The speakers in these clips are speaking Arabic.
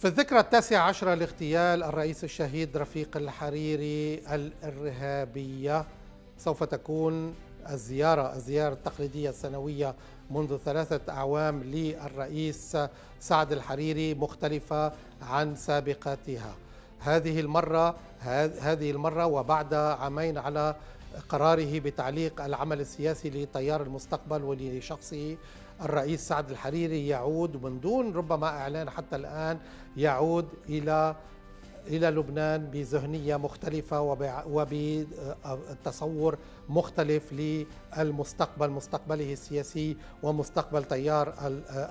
في الذكرى التاسعة عشرة لاغتيال الرئيس الشهيد رفيق الحريري الإرهابية سوف تكون الزيارة الزيارة التقليدية السنوية منذ ثلاثة أعوام للرئيس سعد الحريري مختلفة عن سابقاتها هذه المرة هذه المرة وبعد عامين على قراره بتعليق العمل السياسي لتيار المستقبل ولشخصه الرئيس سعد الحريري يعود من دون ربما اعلان حتى الان يعود الى الى لبنان بذهنيه مختلفه وبتصور مختلف للمستقبل مستقبله السياسي ومستقبل تيار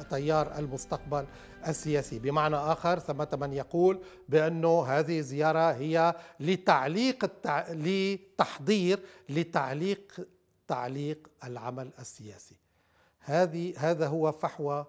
تيار المستقبل السياسي بمعنى اخر ثمة من يقول بانه هذه الزياره هي لتعليق التع... لتحضير لتعليق تعليق العمل السياسي هذه هذا هو فحوى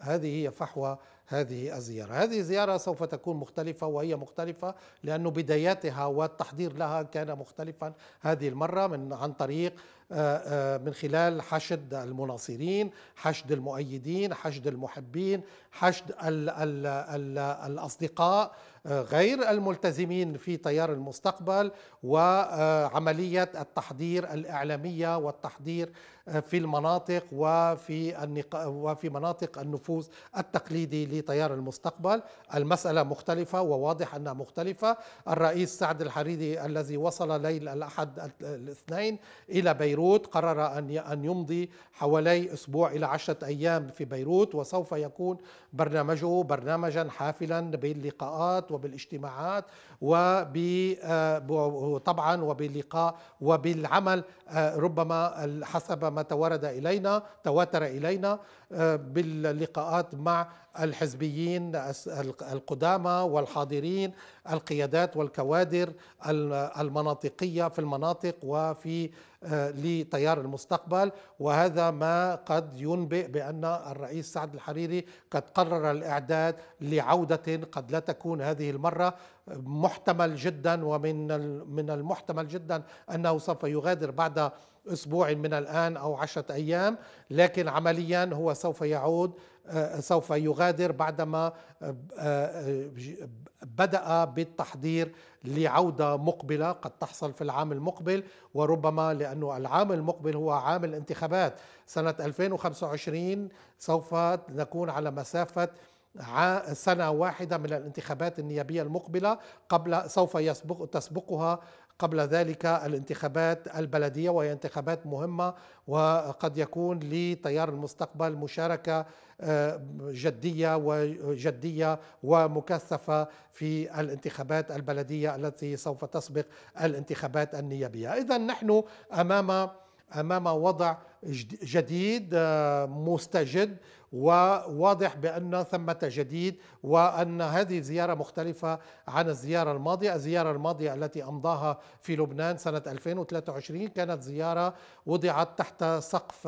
هذه هي فحوى هذه الزيارة هذه الزيارة سوف تكون مختلفة وهي مختلفة لأن بداياتها والتحضير لها كان مختلفا هذه المرة من عن طريق آه، آه، من خلال حشد المناصرين حشد المؤيدين حشد المحبين حشد الـ الـ الـ الأصدقاء آه، غير الملتزمين في تيار المستقبل وعملية التحضير الإعلامية والتحضير في المناطق وفي, وفي مناطق النفوذ التقليدي لتيار المستقبل المسألة مختلفة وواضح أنها مختلفة الرئيس سعد الحريري الذي وصل ليل الأحد الاثنين إلى بيروت قرر أن أن يمضي حوالي أسبوع إلى عشرة أيام في بيروت وسوف يكون برنامجه برنامجا حافلا باللقاءات وبالاجتماعات وطبعا آه، وباللقاء وبالعمل آه، ربما حسب ما تورد إلينا تواتر إلينا باللقاءات مع الحزبيين القدامى والحاضرين القيادات والكوادر المناطقيه في المناطق وفي لتيار المستقبل وهذا ما قد ينبئ بأن الرئيس سعد الحريري قد قرر الإعداد لعودة قد لا تكون هذه المرة محتمل جدا ومن من المحتمل جدا أنه سوف يغادر بعد أسبوع من الآن أو عشرة أيام لكن عمليا هو سوف يعود آه، سوف يغادر بعدما آه، آه، بدأ بالتحضير لعودة مقبلة قد تحصل في العام المقبل وربما لأنه العام المقبل هو عام الانتخابات سنة 2025 سوف نكون على مسافة سنة واحدة من الانتخابات النيابية المقبلة قبل سوف يسبق تسبقها قبل ذلك الانتخابات البلديه وهي انتخابات مهمه وقد يكون لتيار المستقبل مشاركه آه، جديه وجديه ومكثفه في الانتخابات البلديه التي سوف تسبق الانتخابات النيابيه، اذا نحن امام امام وضع جديد آه، مستجد وواضح بأن ثمة جديد وأن هذه الزيارة مختلفة عن الزيارة الماضية الزيارة الماضية التي أمضاها في لبنان سنة 2023 كانت زيارة وضعت تحت سقف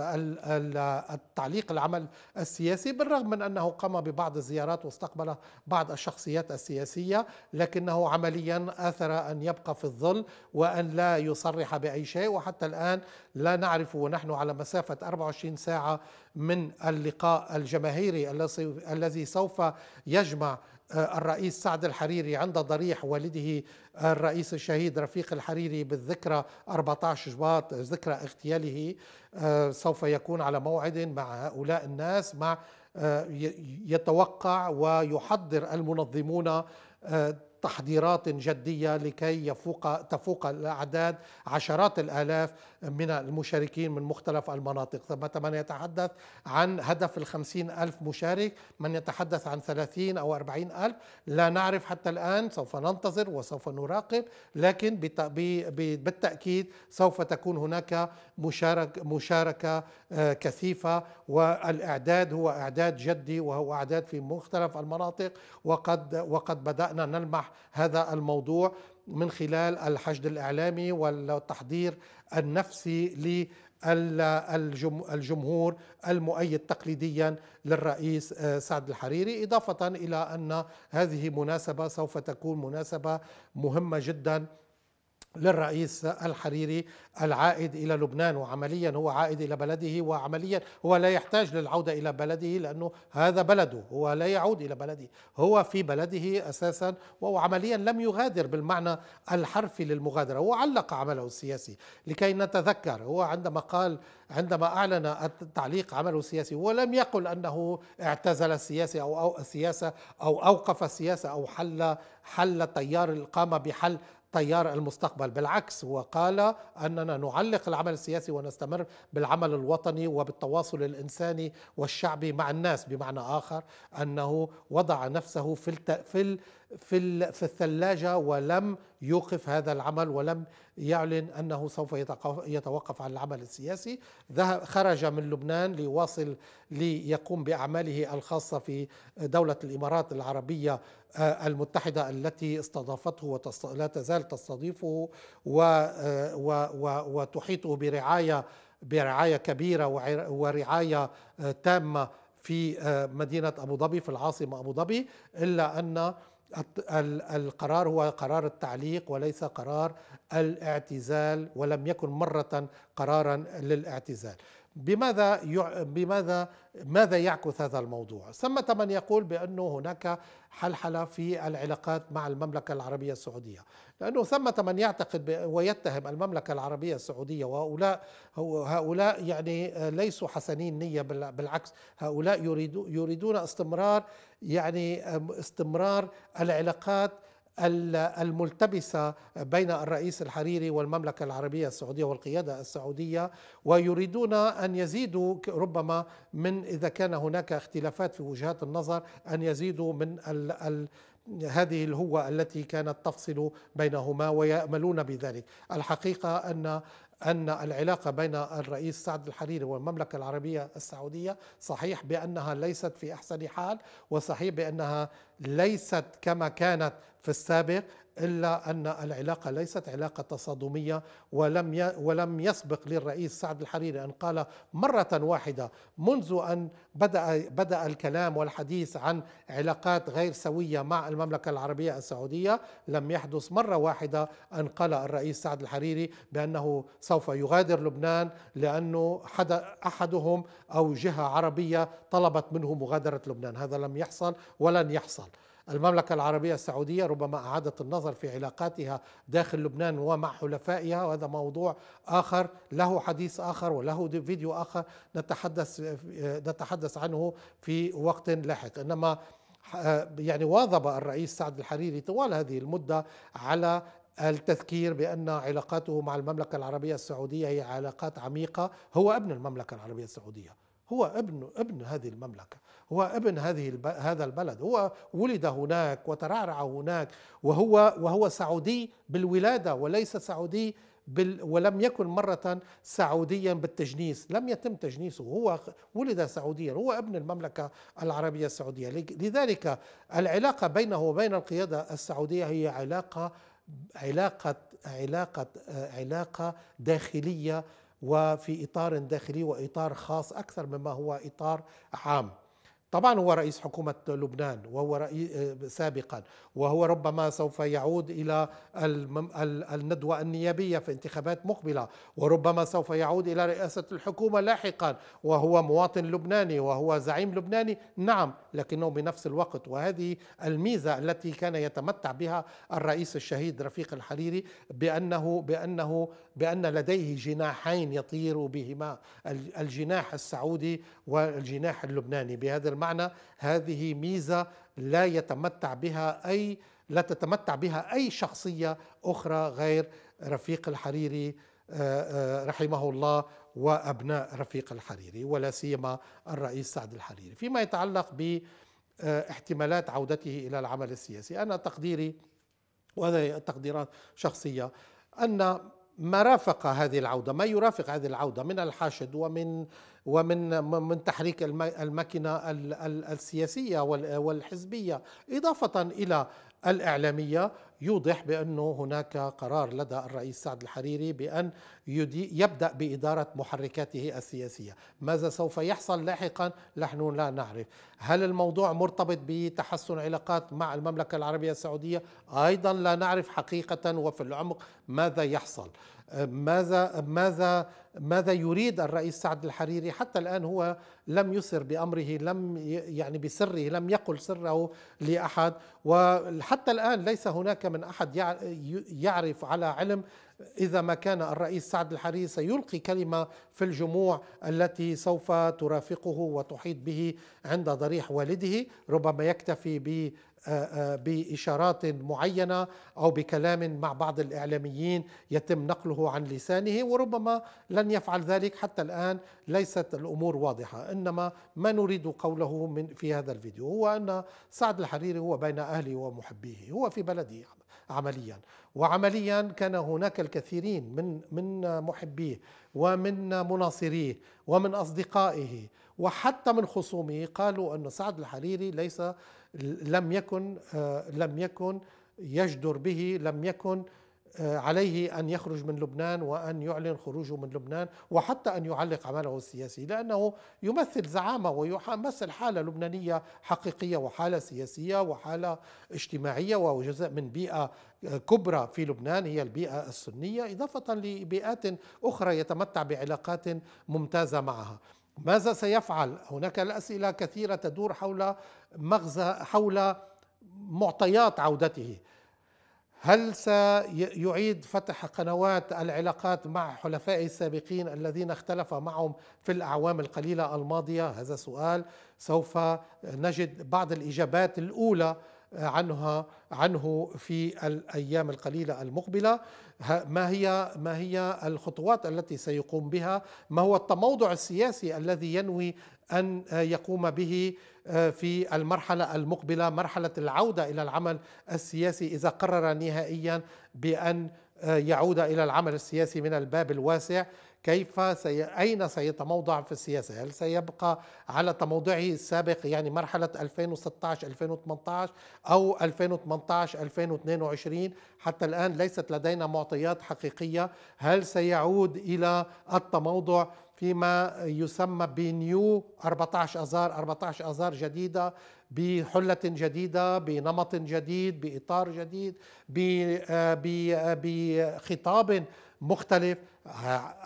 التعليق العمل السياسي بالرغم من أنه قام ببعض الزيارات واستقبل بعض الشخصيات السياسية لكنه عمليا آثر أن يبقى في الظل وأن لا يصرح بأي شيء وحتى الآن لا نعرف ونحن على مسافة 24 ساعة من اللقاء الجماهيري الذي سوف يجمع آه، الرئيس سعد الحريري عند ضريح والده آه، الرئيس الشهيد رفيق الحريري بالذكرى 14 شباط ذكرى اغتياله آه، سوف يكون على موعد مع هؤلاء الناس مع يتوقع ويحضر المنظمون تحضيرات جدية لكي يفوق تفوق الأعداد عشرات الآلاف من المشاركين من مختلف المناطق ثمة من يتحدث عن هدف الخمسين ألف مشارك من يتحدث عن ثلاثين أو أربعين ألف لا نعرف حتى الآن سوف ننتظر وسوف نراقب لكن بالتأكيد سوف تكون هناك مشارك مشاركة آه، كثيفة والإعداد هو إعداد جدي وهو أعداد في مختلف المناطق وقد وقد بدأنا نلمح هذا الموضوع من خلال الحشد الاعلامي والتحضير النفسي الجمهور المؤيد تقليديا للرئيس آه، سعد الحريري إضافة إلى أن هذه مناسبة سوف تكون مناسبة مهمة جدا للرئيس الحريري العائد الى لبنان وعمليا هو عائد الى بلده وعمليا هو لا يحتاج للعوده الى بلده لانه هذا بلده هو لا يعود الى بلده هو في بلده اساسا وهو عمليا لم يغادر بالمعنى الحرفي للمغادره هو علق عمله السياسي لكي نتذكر هو عندما قال عندما اعلن تعليق عمله السياسي ولم يقل انه اعتزل السياسه او او السياسه او اوقف السياسه او حل حل تيار قام بحل تيار المستقبل بالعكس وقال أننا نعلق العمل السياسي ونستمر بالعمل الوطني وبالتواصل الإنساني والشعبي مع الناس بمعنى آخر أنه وضع نفسه في, في في الثلاجة ولم يوقف هذا العمل ولم يعلن أنه سوف يتوقف عن العمل السياسي ذهب خرج من لبنان ليواصل ليقوم بأعماله الخاصة في دولة الإمارات العربية آه، المتحدة التي استضافته ولا تزال تستضيفه آه، وتحيطه برعاية برعاية كبيرة ورعاية آه، تامة في مدينة أبو ظبي في العاصمة أبو ظبي إلا أن القرار هو قرار التعليق وليس قرار الاعتزال ولم يكن مرة قرارا للاعتزال بماذا بماذا ماذا يعكس هذا الموضوع؟ ثمة من يقول بانه هناك حلحله في العلاقات مع المملكه العربيه السعوديه، لانه ثمة من يعتقد ويتهم المملكه العربيه السعوديه وهؤلاء هؤلاء يعني ليسوا حسنين نيه بالعكس، هؤلاء يريدون يريدون استمرار يعني استمرار العلاقات الملتبسة بين الرئيس الحريري والمملكة العربية السعودية والقيادة السعودية ويريدون أن يزيدوا ربما من إذا كان هناك اختلافات في وجهات النظر أن يزيدوا من ال ال هذه الهوة التي كانت تفصل بينهما ويأملون بذلك الحقيقة أن أن العلاقة بين الرئيس سعد الحريري والمملكة العربية السعودية صحيح بأنها ليست في أحسن حال وصحيح بأنها ليست كما كانت في السابق الا ان العلاقه ليست علاقه تصادميه ولم ولم يسبق للرئيس سعد الحريري ان قال مره واحده منذ ان بدا بدا الكلام والحديث عن علاقات غير سويه مع المملكه العربيه السعوديه لم يحدث مره واحده ان قال الرئيس سعد الحريري بانه سوف يغادر لبنان لانه حد احدهم او جهه عربيه طلبت منه مغادره لبنان هذا لم يحصل ولن يحصل المملكة العربية السعودية ربما أعادت النظر في علاقاتها داخل لبنان ومع حلفائها وهذا موضوع آخر له حديث آخر وله فيديو آخر نتحدث نتحدث عنه في وقت لاحق إنما آه، يعني واظب الرئيس سعد الحريري طوال هذه المدة على التذكير بأن علاقاته مع المملكة العربية السعودية هي علاقات عميقة هو ابن المملكة العربية السعودية هو ابن ابن هذه المملكة هو ابن هذه الب... هذا البلد هو ولد هناك وترعرع هناك وهو وهو سعودي بالولاده وليس سعودي بال... ولم يكن مرة سعوديا بالتجنيس لم يتم تجنيسه هو ولد سعوديا هو ابن المملكة العربية السعودية لذلك العلاقة بينه وبين القيادة السعودية هي علاقة علاقة علاقة علاقة داخلية وفي إطار داخلي وإطار خاص أكثر مما هو إطار عام طبعا هو رئيس حكومة لبنان وهو رئيس آه، سابقا وهو ربما سوف يعود إلى الندوة النيابية في انتخابات مقبلة وربما سوف يعود إلى رئاسة الحكومة لاحقا وهو مواطن لبناني وهو زعيم لبناني نعم لكنه بنفس الوقت وهذه الميزة التي كان يتمتع بها الرئيس الشهيد رفيق الحريري بأنه بأنه بأن لديه جناحين يطير بهما الجناح السعودي والجناح اللبناني بهذا المعنى هذه ميزة لا يتمتع بها أي لا تتمتع بها أي شخصية أخرى غير رفيق الحريري آه، آه، رحمه الله وأبناء رفيق الحريري ولا سيما الرئيس سعد الحريري فيما يتعلق باحتمالات آه، عودته إلى العمل السياسي أنا تقديري وهذه تقديرات شخصية أن ما رافق هذه العوده ما يرافق هذه العوده من الحاشد ومن ومن من تحريك الماكينه السياسيه والحزبيه اضافه الى الاعلاميه يوضح بأنه هناك قرار لدى الرئيس سعد الحريري بأن يبدأ بإدارة محركاته السياسية ماذا سوف يحصل لاحقا نحن لا نعرف هل الموضوع مرتبط بتحسن علاقات مع المملكة العربية السعودية أيضا لا نعرف حقيقة وفي العمق ماذا يحصل ماذا ماذا ماذا يريد الرئيس سعد الحريري حتى الان هو لم يسر بامره لم يعني بسره لم يقل سره لاحد وحتى الان ليس هناك من احد يعرف على علم اذا ما كان الرئيس سعد الحريري سيلقي كلمه في الجموع التي سوف ترافقه وتحيط به عند ضريح والده ربما يكتفي آه، آه، باشارات معينه او بكلام مع بعض الاعلاميين يتم نقله عن لسانه وربما لن يفعل ذلك حتى الان ليست الامور واضحه انما ما نريد قوله من في هذا الفيديو هو ان سعد الحريري هو بين اهله ومحبيه هو في بلده عمليا وعمليا كان هناك الكثيرين من من محبيه ومن مناصريه ومن اصدقائه وحتى من خصومه قالوا ان سعد الحريري ليس لم يكن آه، لم يكن يجدر به لم يكن آه، عليه ان يخرج من لبنان وان يعلن خروجه من لبنان وحتى ان يعلق عمله السياسي لانه يمثل زعامه ويمثل حاله لبنانيه حقيقيه وحاله سياسيه وحاله اجتماعيه وهو جزء من بيئه آه، كبرى في لبنان هي البيئه السنيه اضافه لبيئات اخرى يتمتع بعلاقات ممتازه معها. ماذا سيفعل؟ هناك الأسئلة كثيرة تدور حول مغزى حول معطيات عودته هل سيعيد فتح قنوات العلاقات مع حلفائه السابقين الذين اختلف معهم في الأعوام القليلة الماضية؟ هذا سؤال سوف نجد بعض الإجابات الأولى عنها عنه في الايام القليله المقبله ما هي ما هي الخطوات التي سيقوم بها ما هو التموضع السياسي الذي ينوي ان يقوم به آه، في المرحله المقبله مرحله العوده الى العمل السياسي اذا قرر نهائيا بان آه، يعود الى العمل السياسي من الباب الواسع كيف سي... أين سيتموضع في السياسة هل سيبقى على تموضعه السابق يعني مرحلة 2016-2018 أو 2018-2022 حتى الآن ليست لدينا معطيات حقيقية هل سيعود إلى التموضع فيما يسمى بنيو 14 أذار 14 أذار جديدة بحلة جديدة بنمط جديد بإطار جديد آه، آه، بخطاب مختلف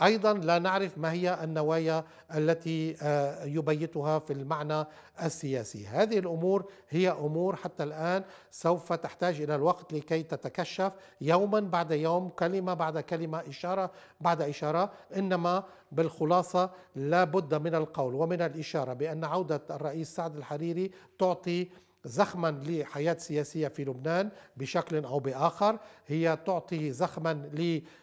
ايضا لا نعرف ما هي النوايا التي آه، يبيتها في المعنى السياسي هذه الامور هي امور حتى الان سوف تحتاج الى الوقت لكي تتكشف يوما بعد يوم كلمه بعد كلمه اشاره بعد اشاره انما بالخلاصه لا بد من القول ومن الاشاره بان عوده الرئيس سعد الحريري تعطي زخما لحياة سياسية في لبنان بشكل أو بآخر هي تعطي زخما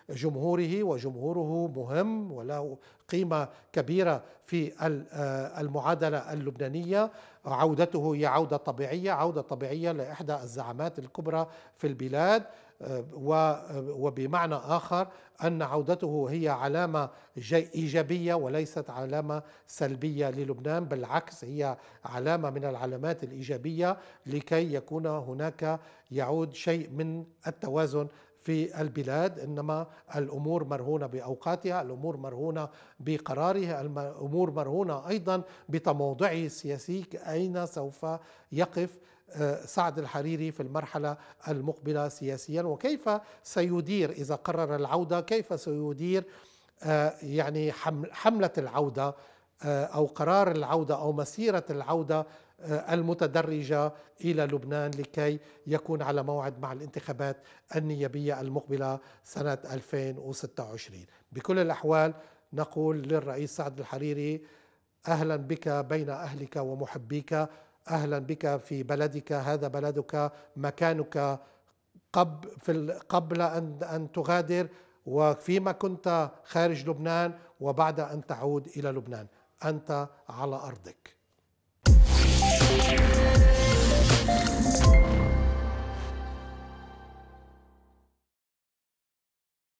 لجمهوره وجمهوره مهم وله قيمة كبيرة في آه، المعادلة اللبنانية عودته هي عودة طبيعية عودة طبيعية لإحدى الزعامات الكبرى في البلاد آه، آه، وبمعنى آخر أن عودته هي علامة إيجابية وليست علامة سلبية للبنان بالعكس هي علامة من العلامات الإيجابية لكي يكون هناك يعود شيء من التوازن في البلاد انما الامور مرهونه باوقاتها، الامور مرهونه بقرارها، الامور مرهونه ايضا بتموضعه السياسي اين سوف يقف آه، سعد الحريري في المرحلة المقبلة سياسيا وكيف سيدير إذا قرر العودة كيف سيدير آه، يعني حملة العودة آه، أو قرار العودة أو مسيرة العودة آه، المتدرجة إلى لبنان لكي يكون على موعد مع الانتخابات النيابية المقبلة سنة 2026 بكل الأحوال نقول للرئيس سعد الحريري أهلا بك بين أهلك ومحبيك أهلا بك في بلدك هذا بلدك مكانك قبل, في قبل أن, أن تغادر وفيما كنت خارج لبنان وبعد أن تعود إلى لبنان أنت على أرضك Thank you.